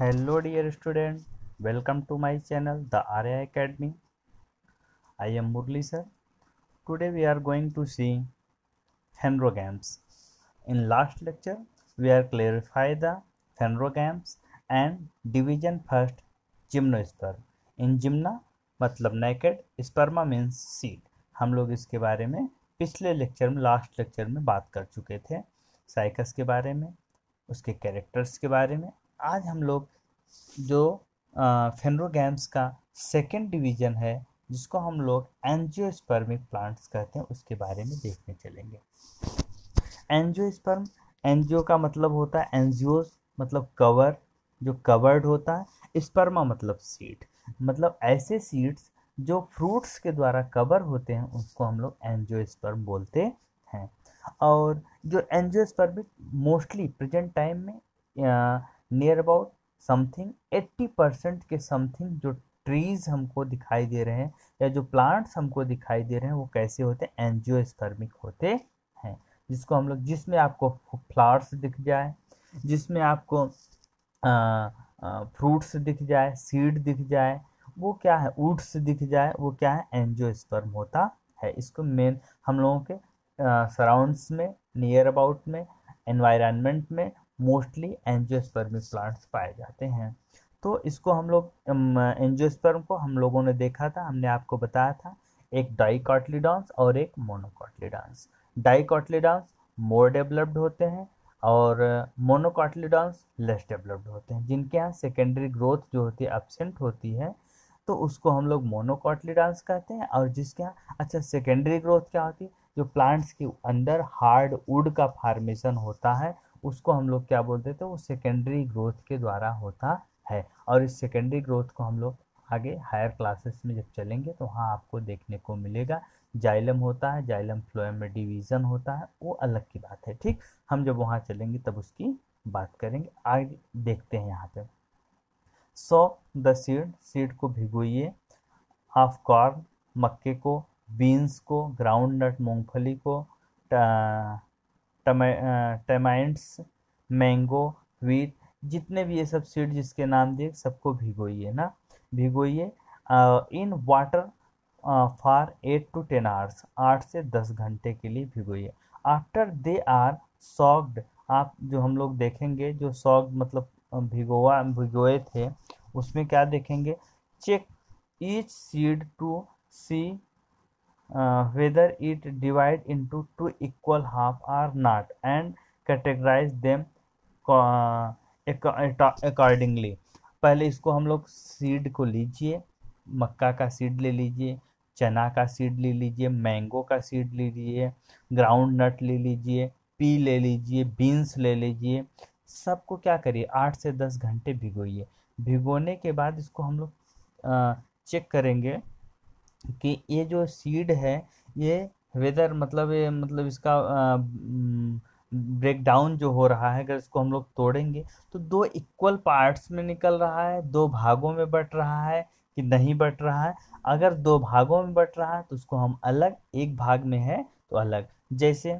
hello dear student welcome to my channel the R A academy I am Murali sir today we are going to see phanerogams in last lecture we are clarify the phanerogams and division first gymno in gymna मतलब naked स्पर्मा means seed हम लोग इसके बारे में पिछले lecture में last lecture में बात कर चुके थे साइकस के बारे में उसके कैरेक्टर्स के बारे में आज हम लोग जो फेनरोगैम्स का सेकेंड डिवीज़न है जिसको हम लोग एंजियोस्पर्मिक प्लांट्स कहते हैं उसके बारे में देखने चलेंगे एंजियोस्पर्म एंजियो का मतलब होता है एंजियोस मतलब कवर जो कवर्ड होता है स्पर्मा मतलब सीड मतलब ऐसे सीड्स जो फ्रूट्स के द्वारा कवर होते हैं उसको हम लोग एंजियोस्पर्म बोलते हैं और जो एंजियोस्पर्मिक मोस्टली प्रेजेंट टाइम में near about something eighty percent के समथिंग जो ट्रीज हमको दिखाई दे रहे हैं या जो प्लांट्स हमको दिखाई दे रहे हैं वो कैसे होते हैं एनजियोस्पर्मिक होते हैं जिसको हम लोग जिसमें आपको फ्लावर्स दिख जाए जिसमें आपको फ्रूट्स दिख जाए सीड दिख जाए वो क्या है उड्स दिख जाए वो क्या है एनजियोस्पर्म होता है इसको मेन हम लोगों के सराउंड्स में नियर अबाउट में एनवायरनमेंट में मोस्टली एंजियोस्पर्मिक प्लांट्स पाए जाते हैं तो इसको हम लोग एंजियोस्पर्म को हम लोगों ने देखा था हमने आपको बताया था एक डाइकॉटलीडॉन्स और एक मोनोकॉटलीडॉन्स डाइकॉटलीडॉन्स मोर डेवलप्ड होते हैं और मोनोकॉटलीडॉन्स लेस डेवलप्ड होते हैं जिनके यहाँ सेकेंडरी ग्रोथ जो होती है एबसेंट होती है तो उसको हम लोग मोनोकॉटलीडॉन्स कहते हैं और जिसके यहाँ अच्छा सेकेंडरी ग्रोथ क्या होती है जो प्लांट्स के अंदर हार्ड वुड का फार्मेशन होता है उसको हम लोग क्या बोलते थे वो सेकेंडरी ग्रोथ के द्वारा होता है और इस सेकेंडरी ग्रोथ को हम लोग आगे हायर क्लासेस में जब चलेंगे तो वहाँ आपको देखने को मिलेगा जाइलम होता है जाइलम फ्लोएम में डिवीज़न होता है वो अलग की बात है ठीक हम जब वहाँ चलेंगे तब उसकी बात करेंगे आगे देखते हैं यहाँ पे सौ द सीड सीड को भिगोइए हाफ कॉर्न मक्के को बीन्स को ग्राउंड नट मूंगफली को टमाइंट्स मैंगो वीट जितने भी ये सब सीड जिसके नाम दिए सबको भिगोइए ना भिगोइए in water for eight to ten hours आठ से दस घंटे के लिए भिगोइए आफ्टर दे आर सॉक्ड आप जो हम लोग देखेंगे जो सॉक्ड मतलब भिगोआ भिगोए थे उसमें क्या देखेंगे check each seed to see uh, whether it divide into two equal half or not and categorize them accordingly पहले इसको हम लोग सीड को लीजिए मक्का का सीड ले लीजिए चना का सीड ले लीजिए मैंगो का सीड ले लीजिए ग्राउंड नट ले लीजिए पी ले लीजिए बीन्स ले लीजिए सबको क्या करिए आठ से दस घंटे भिगोइए भिगोने के बाद इसको हम लोग चेक uh, करेंगे कि ये जो सीड है ये वेदर मतलब ये मतलब इसका ब्रेक डाउन जो हो रहा है अगर इसको हम लोग तोड़ेंगे तो दो इक्वल पार्ट्स में निकल रहा है दो भागों में बट रहा है कि नहीं बट रहा है अगर दो भागों में बट रहा है तो उसको हम अलग एक भाग में है तो अलग जैसे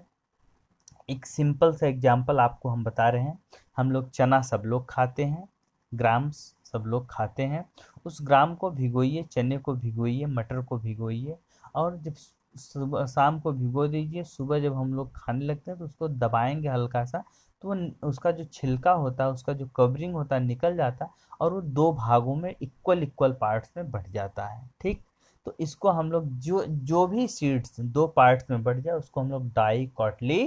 एक सिंपल सा एग्जाम्पल आपको हम बता रहे हैं हम लोग चना सब लोग खाते हैं ग्राम्स सब लोग खाते हैं उस ग्राम को भिगोइए चने को भिगोइए मटर को भिगोइए और जब सुबह शाम को भिगो दीजिए सुबह जब हम लोग खाने लगते हैं तो उसको दबाएंगे हल्का सा तो उसका जो छिलका होता है उसका जो कवरिंग होता है निकल जाता है और वो दो भागों में इक्वल इक्वल पार्ट्स में बढ़ जाता है ठीक तो इसको हम लोग जो जो भी सीड्स दो पार्ट्स में बढ़ जाए उसको हम लोग डाई कॉटली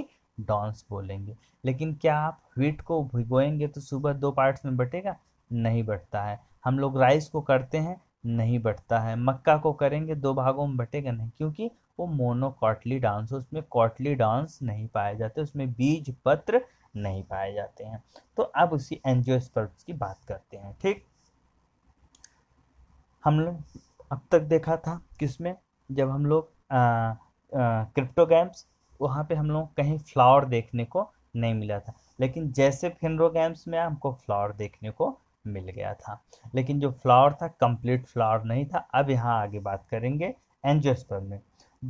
डॉन्स बोलेंगे लेकिन क्या आप व्हीट को भिगोएंगे तो सुबह दो पार्ट्स में बटेगा नहीं बटता है हम लोग राइस को करते हैं नहीं बटता है मक्का को करेंगे दो भागों में बटेगा नहीं क्योंकि वो मोनोकॉटली डांस उसमें कॉटली डांस नहीं पाए जाते उसमें बीज पत्र नहीं पाए जाते हैं तो अब उसी एनजियोस्पर्म्स की बात करते हैं ठीक हम लोग अब तक देखा था किसमें जब हम लोग क्रिप्टो गैम्स वहाँ पे हम लोग कहीं फ्लावर देखने को नहीं मिला था लेकिन जैसे गैम्स में हमको फ्लावर देखने को मिल गया था लेकिन जो फ्लावर था कंप्लीट फ्लावर नहीं था अब यहाँ आगे बात करेंगे एंजियोस्पर में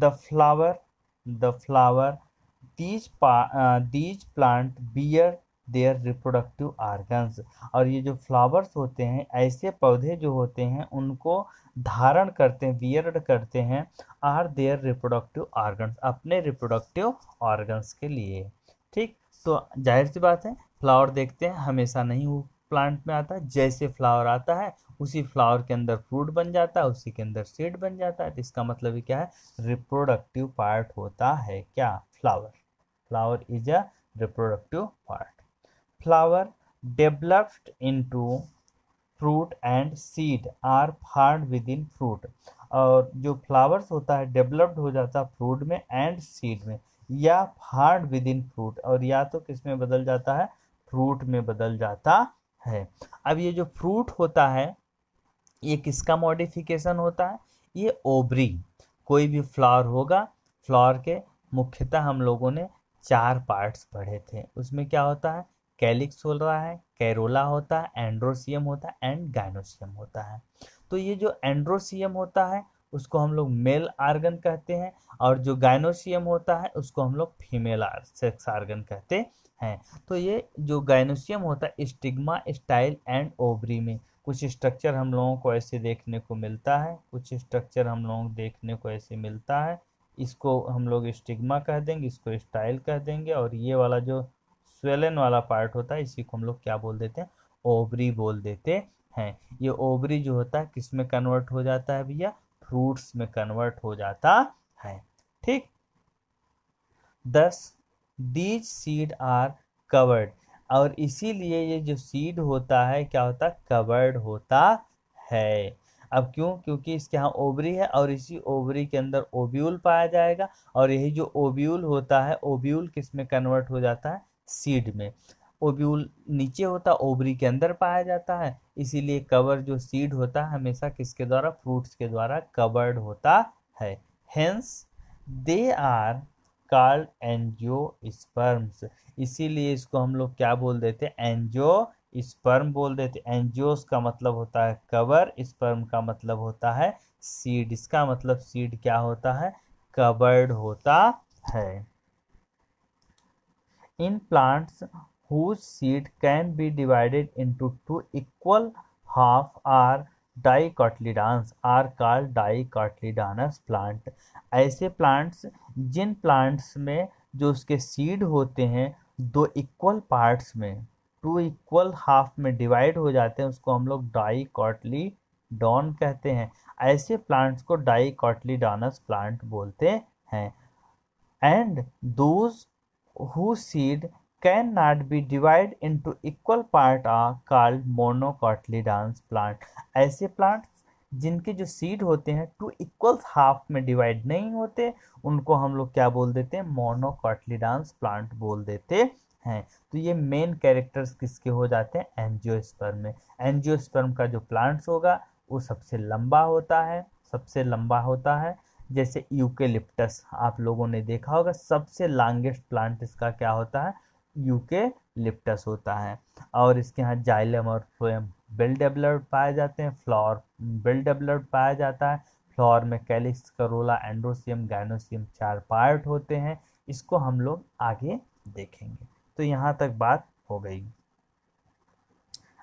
the flower the flower these these plant bear their reproductive organs और ये जो फ्लावर्स होते हैं ऐसे पौधे जो होते हैं उनको धारण करते हैं बियर करते हैं आर देयर रिप्रोडक्टिव आर्गन्स अपने रिप्रोडक्टिव ऑर्गन्स के लिए ठीक तो जाहिर सी बात है फ्लावर देखते हैं हमेशा नहीं प्लांट में आता है जैसे फ्लावर आता है उसी फ्लावर के अंदर फ्रूट बन जाता है उसी के अंदर सीड बन जाता है इसका मतलब क्या है रिप्रोडक्टिव पार्ट होता है क्या flower flower is a reproductive part flower developed into fruit and seed are formed within fruit और जो फ्लावर्स होता है डेवलप्ड हो जाता है फ्रूट में एंड सीड में या फार्ड विद इन फ्रूट और या तो किस में बदल जाता है फ्रूट में बदल जाता है अब ये जो फ्रूट होता है ये किसका मॉडिफिकेशन होता है ये ओबरी कोई भी फ्लावर होगा फ्लावर के मुख्यतः हम लोगों ने चार पार्ट्स पढ़े थे उसमें क्या होता है कैलिक्स हो रहा है कैरोला होता है एंड्रोसियम होता है एंड गाइनोसियम होता है तो ये जो एंड्रोसियम होता है उसको हम लोग मेल आर्गन कहते हैं और जो गायनोशियम होता है उसको हम लोग फीमेल सेक्स आर्गन कहते हैं तो ये जो गायनोशियम होता है स्टिग्मा स्टाइल एंड ओवरी में कुछ स्ट्रक्चर हम लोगों को ऐसे देखने को मिलता है कुछ स्ट्रक्चर हम लोग देखने को ऐसे मिलता है इसको हम लोग स्टिग्मा कह देंगे इसको स्टाइल कह देंगे और ये वाला जो स्वेलन वाला पार्ट होता है इसी को हम लोग क्या बोल देते हैं ओवरी बोल देते हैं ये ओवरी जो होता है किस में कन्वर्ट हो जाता है भैया फ्रूट्स में कन्वर्ट हो जाता है ठीक दस दीज सीड आर कवर्ड और इसीलिए ये जो सीड होता है क्या होता है कवर्ड होता है अब क्यों क्योंकि इसके यहाँ ओवरी है और इसी ओवरी के अंदर ओब्यूल पाया जाएगा और यही जो ओब्यूल होता है ओब्यूल किस में कन्वर्ट हो जाता है सीड में ओब्यूल नीचे होता ओबरी के अंदर पाया जाता है इसीलिए कवर जो सीड होता है हमेशा किसके द्वारा फ्रूट्स के द्वारा कवर्ड होता है hence they are called angiosperms इसीलिए इसको हम लोग क्या बोल देते हैं एनजियो स्पर्म बोल देते एनजियोस का मतलब होता है कवर स्पर्म का मतलब होता है सीड इसका मतलब सीड क्या होता है कवर्ड होता है in plants whose seed can be divided into two equal half are dicotyledons are call dicotyledonous plant ऐसे प्लांट्स जिन प्लांट्स में जो उसके सीड होते हैं दो इक्वल पार्ट्स में टू इक्वल हाफ में डिवाइड हो जाते हैं उसको हम लोग डाइकॉटली डॉन कहते हैं ऐसे प्लांट्स को डॉनस प्लांट बोलते हैं and those who seed can cannot be divided equal part are called monocotyledons plant ऐसे प्लांट जिनके जो सीड होते हैं टू इक्वल हाफ में डिवाइड नहीं होते उनको हम लोग क्या बोल देते हैं मोनोकॉटलीडांस प्लांट बोल देते हैं तो ये मेन कैरेक्टर्स किसके हो जाते हैं एनजियोस्पर्म में एनजियोस्पर्म का जो प्लांट्स होगा वो सबसे लंबा होता है सबसे लंबा होता है जैसे यूकेलिप्टस आप लोगों ने देखा होगा सबसे लॉन्गेस्ट प्लांट इसका क्या होता है यूके लिप्टस होता है और इसके यहाँ जाइलम और बेल डेवलप्ड पाए जाते हैं फ्लॉर बेल डेवलप्ड पाया जाता है फ्लॉर में कैलिक्स करोला एंड्रोसियम गाइनोसियम चार पार्ट होते हैं इसको हम लोग आगे देखेंगे तो यहाँ तक बात हो गई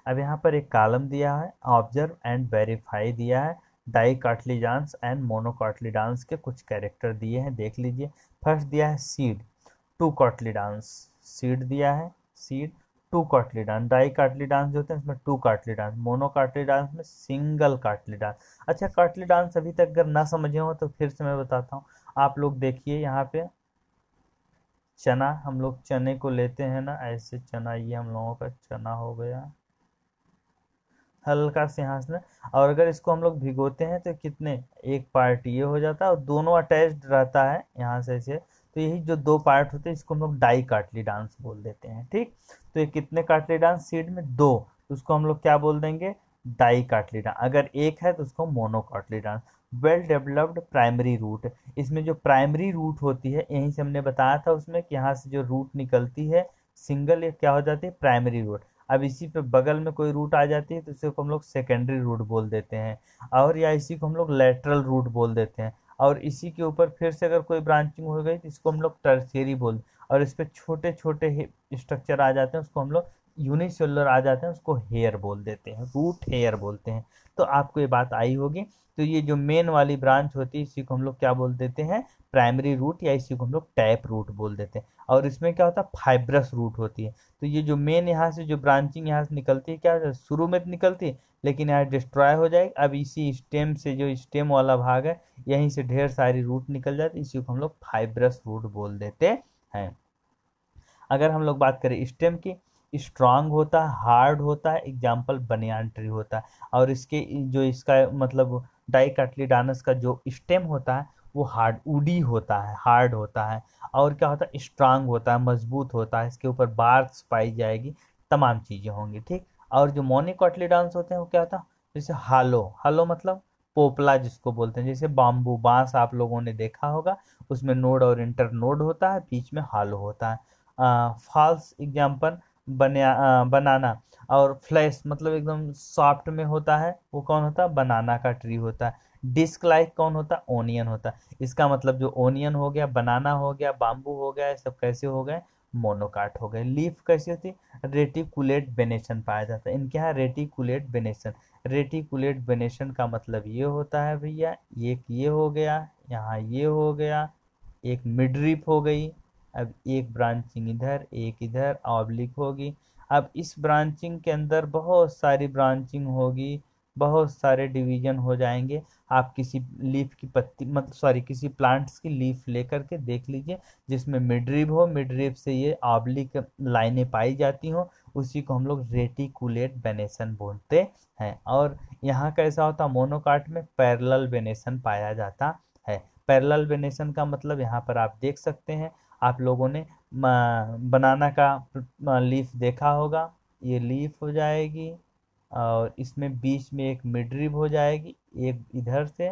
अब यहाँ पर एक कालम दिया है ऑब्जर्व एंड वेरीफाई दिया है डाई काटलीडांस एंड मोनोकाटलीडांस के कुछ कैरेक्टर दिए हैं देख लीजिए फर्स्ट दिया है सीड टू कॉटलीडांस सीड दिया है seed two cotyledon dicotyledons जो होते हैं उसमें टू कार्टलीडांस मोनोकार्टलीडांस में सिंगल कार्टलीडांस अच्छा कार्टलीडांस अभी तक अगर ना समझे हो तो फिर से मैं बताता हूँ आप लोग देखिए यहाँ पे चना हम लोग चने को लेते हैं ना ऐसे चना ये हम लोगों का चना हो गया हल्का से हाँसना और अगर इसको हम लोग भिगोते हैं तो कितने एक पार्ट ये हो जाता है और दोनों अटैच रहता है यहाँ से ऐसे तो यही जो दो पार्ट होते हैं इसको हम लोग डाई काटली डांस बोल देते हैं ठीक तो ये कितने काटली डांस सीड में दो तो उसको हम लोग क्या बोल देंगे डाई काटली डांस अगर एक है तो उसको monocotyledons well developed primary root इसमें जो प्राइमरी रूट होती है यहीं से हमने बताया था उसमें कि यहाँ से जो रूट निकलती है सिंगल या क्या हो जाती है प्राइमरी रूट अब इसी पे बगल में कोई रूट आ जाती है तो इसे हम लोग सेकेंडरी रूट बोल देते हैं और या इसी को हम लोग लेटरल रूट बोल देते हैं और इसी के ऊपर फिर से अगर कोई ब्रांचिंग हो गई तो इसको हम लोग टर्सेरी बोल और इस पर छोटे छोटे स्ट्रक्चर आ जाते हैं उसको हम लोग यूनिसेलर आ जाते हैं उसको हेयर बोल देते हैं रूट हेयर बोलते हैं तो आपको ये बात आई होगी तो ये जो मेन वाली ब्रांच होती है इसी को हम लोग क्या बोल देते हैं प्राइमरी रूट या इसी को हम लोग टैप रूट बोल देते हैं और इसमें क्या होता है फाइब्रस रूट होती है तो ये जो मेन यहाँ से जो ब्रांचिंग यहाँ से निकलती है क्या शुरू में निकलती है लेकिन यहाँ डिस्ट्रॉय हो जाएगी अब इसी स्टेम से जो स्टेम वाला भाग है यहीं से ढेर सारी रूट निकल जाती इसी को हम लोग फाइब्रस रूट बोल देते हैं अगर हम लोग बात करें स्टेम की स्ट्रांग होता है हार्ड होता है एग्जाम्पल बनियान ट्री होता है और इसके जो इसका मतलब डाइकाटलीडानस का जो स्टेम होता है वो हार्ड उडी होता है हार्ड होता है और क्या होता है स्ट्रांग होता है मजबूत होता है इसके ऊपर बार्स पाई जाएगी तमाम चीज़ें होंगी ठीक और जो मोनिकॉटली डांस होते हैं वो क्या होता है जैसे हालो हालो मतलब पोपला जिसको बोलते हैं जैसे बाम्बू बांस आप लोगों ने देखा होगा उसमें नोड और इंटर नोड होता है बीच में हालो होता है फॉल्स एग्जाम्पल बना बनाना और फ्लैश मतलब एकदम सॉफ्ट में होता है वो कौन होता है बनाना का ट्री होता है डिस्क लाइक कौन होता है ओनियन होता है इसका मतलब जो ओनियन हो गया बनाना हो गया बाम्बू हो गया ये सब कैसे हो गए मोनोकाट हो गए लीफ कैसी होती है रेटिकुलेट बेनेशन पाया जाता है इनके यहाँ रेटिकुलेट बेनेशन रेटिकुलेट बेनेशन का मतलब ये होता है भैया एक ये हो गया यहाँ ये हो गया एक मिडरिप हो गई अब एक ब्रांचिंग इधर एक इधर ऑब्लिक होगी अब इस ब्रांचिंग के अंदर बहुत सारी ब्रांचिंग होगी बहुत सारे डिवीजन हो जाएंगे आप किसी लीफ की पत्ती मतलब सॉरी किसी प्लांट्स की लीफ लेकर के देख लीजिए जिसमें मिडरिब हो मिडरिब से ये ऑब्लिक लाइनें पाई जाती हों उसी को हम लोग रेटिकुलेट बेनेसन बोलते हैं और यहाँ कैसा होता मोनोकार्ट में पैरल बेनेसन पाया जाता है पैरल बेनेसन का मतलब यहाँ पर आप देख सकते हैं आप लोगों ने बनाना का लीफ देखा होगा ये लीफ हो जाएगी और इसमें बीच में एक मिडरिब हो जाएगी एक इधर से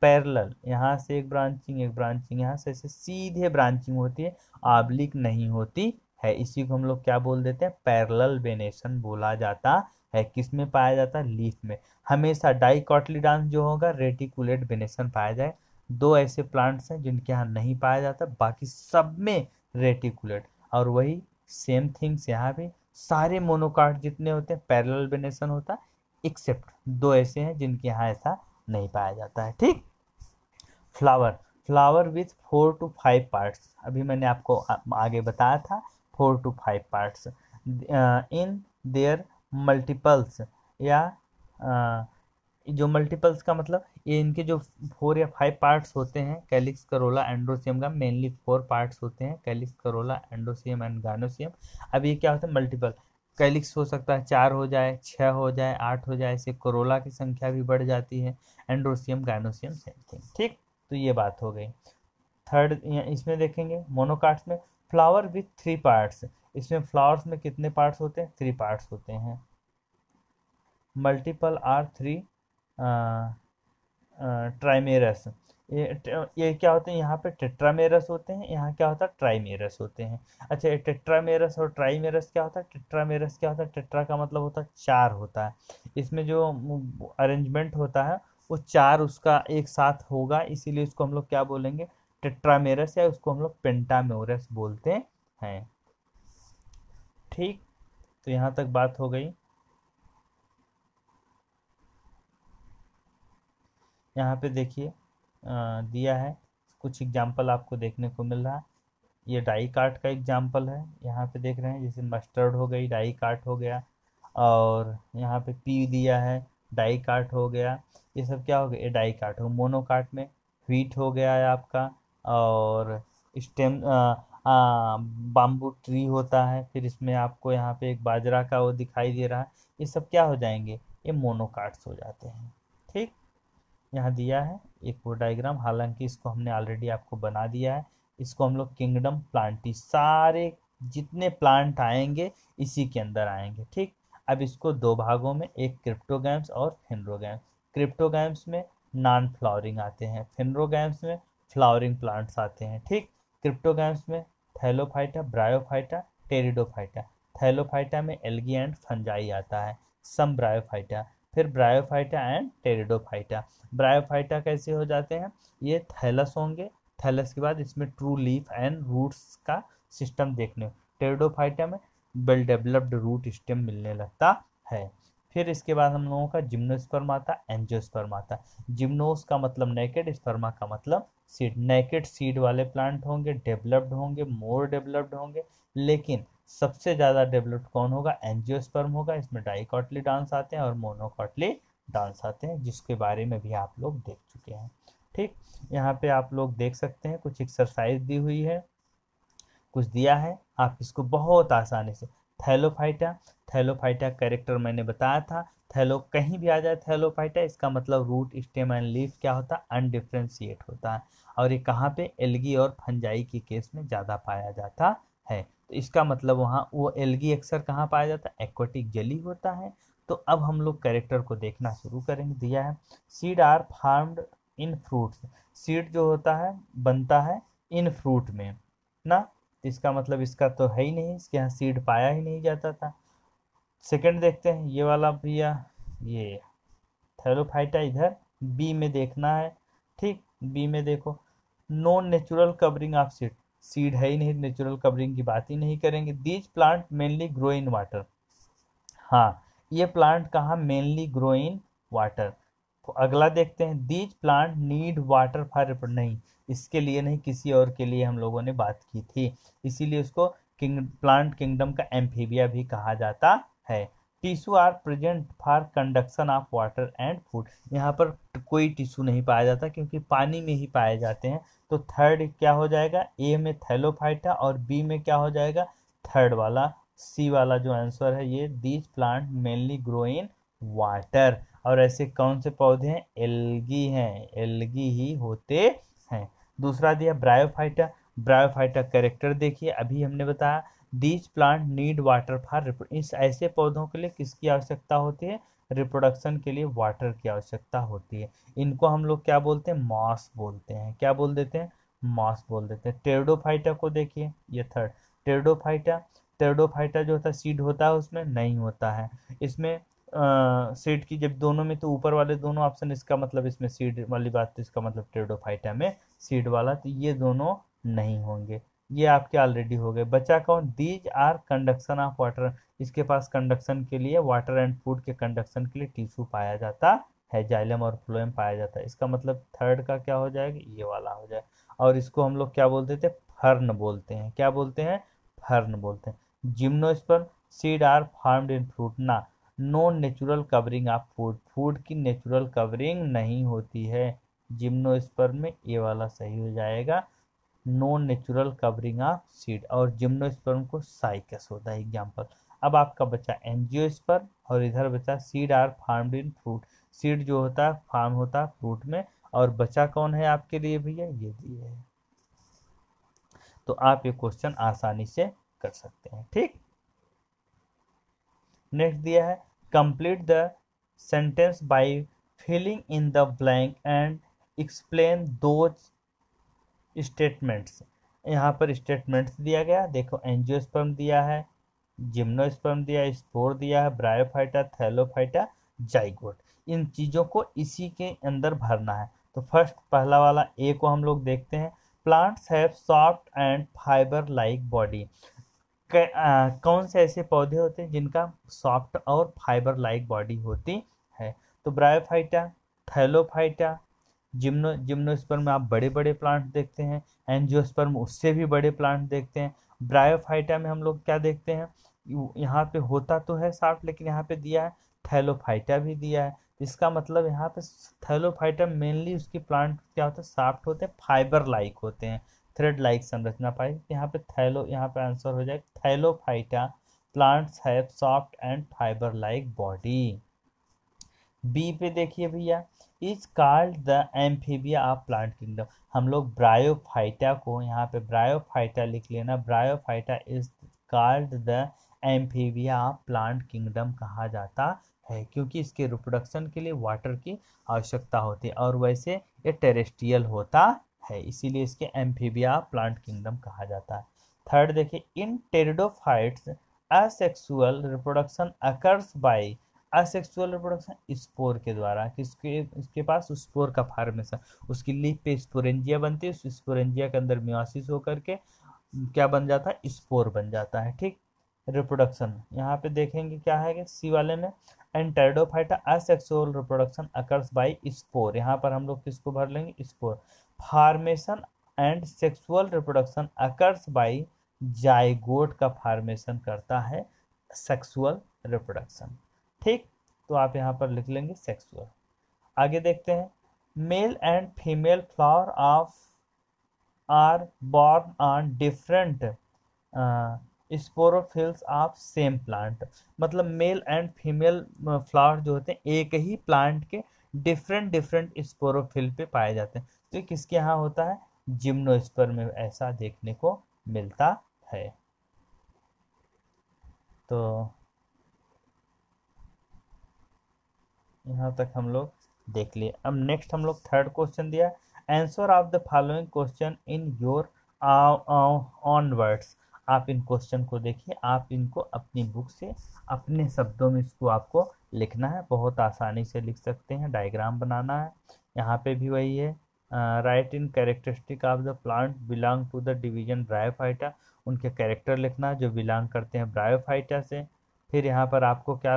पैरल यहाँ से एक ब्रांचिंग एक ब्रांचिंग यहाँ से ऐसे सीधे ब्रांचिंग होती है आबलिक नहीं होती है इसी को हम लोग क्या बोल देते हैं पैरल वेनेशन बोला जाता है किस में पाया जाता है लीफ में हमेशा डांस जो होगा रेटिकुलेट वेनेशन पाया जाए दो ऐसे प्लांट्स हैं जिनके यहाँ नहीं पाया जाता बाकी सब में रेटिकुलेट और वही सेम थिंग्स यहाँ भी सारे मोनोकार्ड जितने होते हैं पैरल अल्बिनेशन होता है एक्सेप्ट दो ऐसे हैं जिनके यहाँ ऐसा नहीं पाया जाता है ठीक flower flower with four to five parts अभी मैंने आपको आगे बताया था four to five parts in their multiples या uh, जो मल्टीपल्स का मतलब ये इनके जो फोर या फाइव पार्ट्स होते हैं कैलिक्स करोला एंड्रोसियम का मेनली फोर पार्ट्स होते हैं calyx corolla androecium and gynoecium अब ये क्या होता है मल्टीपल कैलिक्स हो सकता है चार हो जाए छः हो जाए आठ हो जाए इससे करोला की संख्या भी बढ़ जाती है एंड्रोसियम गानोसियम सेम थिंग ठीक तो ये बात हो गई थर्ड इसमें देखेंगे मोनोकार्ट्स में फ्लावर विथ थ्री पार्ट्स इसमें फ्लावर्स में कितने पार्ट्स होते हैं थ्री पार्ट्स होते हैं मल्टीपल आर थ्री ट्राइमेरस ये ये क्या होते हैं यहाँ पे टेट्रामेरस होते हैं यहाँ क्या होता है ट्राइमेरस होते हैं अच्छा ये टेट्रामेरस और ट्राइमेरस क्या होता है टेट्रामेरस क्या होता है टेट्रा का मतलब होता है चार होता है इसमें जो अरेंजमेंट होता है वो चार उसका एक साथ होगा इसीलिए उसको हम लोग क्या बोलेंगे टेट्रामेरस या उसको हम लोग पेंटामेरस बोलते हैं ठीक तो यहाँ तक बात हो गई यहाँ पे देखिए दिया है कुछ एग्जाम्पल आपको देखने को मिल रहा है ये डाई कार्ट का एग्जाम्पल है यहाँ पे देख रहे हैं जैसे मस्टर्ड हो गई डाई कार्ट हो गया और यहाँ पे पी दिया है डाई कार्ट हो गया ये सब क्या हो गया ये डाई कार्ट हो मोनो कार्ट में व्हीट हो गया है आपका और स्टेम बाम्बू ट्री होता है फिर इसमें आपको यहाँ पे एक बाजरा का वो दिखाई दे रहा है ये सब क्या हो जाएंगे ये मोनोकार्ट्स हो जाते हैं ठीक यहाँ दिया है एक वो डायग्राम हालांकि इसको हमने ऑलरेडी आपको बना दिया है इसको हम लोग किंगडम प्लांटी सारे जितने प्लांट आएंगे इसी के अंदर आएंगे ठीक अब इसको दो भागों में एक क्रिप्टोगैम्स और फिनरोगैम्स क्रिप्टोगैम्स में नॉन फ्लावरिंग आते हैं फिनरोगैम्स में फ्लावरिंग प्लांट्स आते हैं ठीक क्रिप्टोगैम्स में थैलोफाइटा ब्रायोफाइटा टेरिडोफाइटा थैलोफाइटा में एल्गी एंड फंजाई आता है सम ब्रायोफाइटा फिर ब्रायोफाइटा एंड टेरिडोफाइटा ब्रायोफाइटा कैसे हो जाते हैं ये थैलस होंगे थैलस के बाद इसमें ट्रू लीफ एंड रूट्स का सिस्टम देखने टेरिडोफाइटा में वेल डेवलप्ड रूट सिस्टम मिलने लगता है फिर इसके बाद हम लोगों का जिम्नोस्पर्म आता एंजियोस्पर्म आता जिम्नोस का मतलब नेकेड स्पर्मा का मतलब सीड नेकेड सीड वाले प्लांट होंगे डेवलप्ड होंगे मोर डेवलप्ड होंगे लेकिन सबसे ज़्यादा डेवलप्ड कौन होगा एनजियोस्पर्म होगा इसमें डाइकॉटली डांस आते हैं और मोनोकॉटली डांस आते हैं जिसके बारे में भी आप लोग देख चुके हैं ठीक यहाँ पे आप लोग देख सकते हैं कुछ एक्सरसाइज दी हुई है कुछ दिया है आप इसको बहुत आसानी से थैलोफाइटा थैलोफाइटा कैरेक्टर मैंने बताया था थैलो कहीं भी आ जाए थैलोफाइटा इसका मतलब रूट स्टेम एंड लीफ क्या होता है अनडिफ्रेंशिएट होता है और ये कहाँ पे एलगी और फंजाई के केस में ज़्यादा पाया जाता है इसका मतलब वहाँ वो एल्गी अक्सर कहाँ पाया जाता है एक्वाटिक जली होता है तो अब हम लोग कैरेक्टर को देखना शुरू करेंगे दिया है seed are formed in fruits seed जो होता है बनता है इन फ्रूट में ना इसका मतलब इसका तो है ही नहीं इसके यहाँ सीड पाया ही नहीं जाता था सेकंड देखते हैं ये वाला भैया ये थैलोफाइटा इधर बी में देखना है ठीक बी में देखो non natural covering of seed seed है ही नहीं नेचुरल कवरिंग की बात ही नहीं करेंगे these plant mainly grow in water हाँ ये प्लांट कहाँ मेनली ग्रो इन वाटर तो अगला देखते हैं these plant need water for नहीं इसके लिए नहीं किसी और के लिए हम लोगों ने बात की थी इसीलिए उसको किंग प्लांट किंगडम का एम्फीबिया भी कहा जाता है tissue are present for conduction of water and food यहाँ पर कोई टिश्यू नहीं पाया जाता क्योंकि पानी में ही पाए जाते हैं तो थर्ड क्या हो जाएगा ए में थैलोफाइटा और बी में क्या हो जाएगा थर्ड वाला सी वाला जो आंसर है ये these plant mainly grow in water और ऐसे कौन से पौधे हैं एल्गी हैं एल्गी ही होते हैं दूसरा दिया ब्रायोफाइटा ब्रायोफाइटा कैरेक्टर देखिए अभी हमने बताया these plant need water for इस ऐसे पौधों के लिए किसकी आवश्यकता होती है रिप्रोडक्शन के लिए वाटर की आवश्यकता होती है इनको हम लोग क्या बोलते हैं मॉस बोलते हैं क्या बोल देते हैं मॉस बोल देते हैं टेरडोफाइटा को देखिए ये थर्ड टेरडोफाइटा टेरडोफाइटा जो होता है सीड होता है उसमें नहीं होता है इसमें सीड की जब दोनों में तो ऊपर वाले दोनों ऑप्शन इसका मतलब इसमें सीड वाली बात तो इसका मतलब टेरडोफाइटा में सीड वाला तो ये दोनों नहीं होंगे ये आपके ऑलरेडी हो गए बचा कौन these are conduction of water इसके पास कंडक्शन के लिए वाटर एंड फूड के कंडक्शन के लिए टिश्यू पाया जाता है जाइलम और फ्लोएम पाया जाता है इसका मतलब थर्ड का क्या हो जाएगा ये वाला हो जाए और इसको हम लोग क्या बोलते थे फर्न बोलते हैं क्या बोलते हैं फर्न बोलते हैं gymnosperm seed are formed in fruit ना no natural covering of food food की नेचुरल कवरिंग नहीं होती है जिम्नोस्पर्म में ये वाला सही हो जाएगा non natural covering of seed और जिम्नोस्पर्म को साइकस होता है एग्जाम्पल अब आपका बच्चा एनजीओ और इधर बच्चा seed are form in fruit seed जो होता है फार्म होता है फ्रूट में और बच्चा कौन है आपके लिए भैया ये दिए है तो आप ये क्वेश्चन आसानी से कर सकते हैं ठीक नेक्स्ट दिया है complete the sentence by filling in the blank and explain those statements यहाँ पर स्टेटमेंट्स दिया गया देखो एंजियोस्पर्म दिया है जिम्नोस्पर्म दिया है स्पोर दिया है ब्रायोफाइटा थैलोफाइटा जाइगोट इन चीज़ों को इसी के अंदर भरना है तो फर्स्ट पहला वाला ए को हम लोग देखते हैं plants have soft and fibre like body कौन से ऐसे पौधे होते हैं जिनका सॉफ्ट और फाइबर लाइक बॉडी होती है तो ब्रायोफाइटा थैलोफाइटा जिम्नो जिम्नोस्पर्म में आप बड़े बड़े प्लांट देखते हैं एनजियोस्पर्म उससे भी बड़े प्लांट देखते हैं ब्रायोफाइटा में हम लोग क्या देखते हैं यहाँ पे होता तो है साफ लेकिन यहाँ पे दिया है थैलोफाइटा भी दिया है इसका मतलब यहाँ पे थैलोफाइटा मेनली उसकी प्लांट क्या होता है साफ्ट होते हैं फाइबर लाइक होते हैं थ्रेड लाइक संरचना पाई यहाँ पे थैलो यहाँ पे आंसर हो जाएगा thallophyta plants have soft and fibre like body B पे देखिए भैया is called the amphibia of plant kingdom हम लोग ब्रायोफाइटा को यहाँ पे ब्रायोफाइटा लिख लेना bryophyta is called the amphibia of plant kingdom कहा जाता है क्योंकि इसके रिप्रोडक्शन के लिए वाटर की आवश्यकता होती है और वैसे ये टेरेस्ट्रियल होता है इसीलिए इसके एम्फीबिया प्लांट किंगडम कहा जाता है थर्ड देखिए in pteridophytes asexual reproduction occurs by asexual reproduction spore के द्वारा किसके इसके पास स्पोर का फार्मेशन उसकी लीप पे स्पोरेंजिया बनती है उस स्पोरेंजिया के अंदर म्योसिस होकर के क्या बन जाता है स्पोर बन जाता है ठीक रिप्रोडक्शन यहाँ पे देखेंगे क्या है कि सी वाले में and asexual reproduction occurs by spore यहाँ पर हम लोग किसको भर लेंगे spore formation and sexual reproduction occurs by zygote का फार्मेशन करता है सेक्सुअल रिप्रोडक्शन ठीक तो आप यहाँ पर लिख लेंगे सेक्सुअल आगे देखते हैं male and female flower of are borne on different sporophylls of same plant मतलब मेल एंड फीमेल फ्लावर जो होते हैं एक ही प्लांट के डिफरेंट डिफरेंट स्पोरोफिल पे पाए जाते हैं तो किसके यहाँ होता है जिम्नोस्पर में ऐसा देखने को मिलता है तो यहाँ तक हम लोग देख लिए अब नेक्स्ट हम लोग थर्ड क्वेश्चन दिया answer of the following question in your own words आप इन क्वेश्चन को देखिए आप इनको अपनी बुक से अपने शब्दों में इसको आपको लिखना है बहुत आसानी से लिख सकते हैं डायग्राम बनाना है यहाँ पे भी वही है right in characteristic of the plant belong to the division bryophyta उनके कैरेक्टर लिखना जो बिलोंग करते हैं ब्रायोफाइटा से फिर यहाँ पर आपको क्या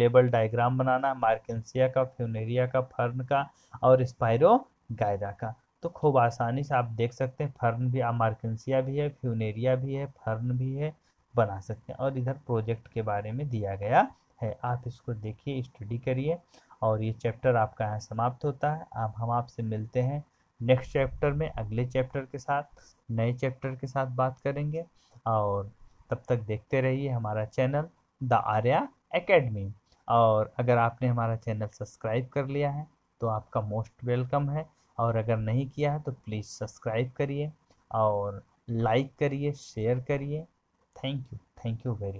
लेबल डायग्राम बनाना है मार्केंसिया का फ्यूनेरिया का फर्न का और स्पायरो गायरा का तो खूब आसानी से आप देख सकते हैं फर्न भी मार्केंसिया भी है फ्यूनेरिया भी है फर्न भी है बना सकते हैं और इधर प्रोजेक्ट के बारे में दिया गया है आप इसको देखिए स्टडी करिए और ये चैप्टर आपका यहाँ समाप्त होता है अब हम आपसे मिलते हैं नेक्स्ट चैप्टर में अगले चैप्टर के साथ नए चैप्टर के साथ बात करेंगे और तब तक देखते रहिए हमारा चैनल द आर्या एकेडमी और अगर आपने हमारा चैनल सब्सक्राइब कर लिया है तो आपका मोस्ट वेलकम है और अगर नहीं किया है तो प्लीज़ सब्सक्राइब करिए और लाइक करिए शेयर करिए thank you thank you very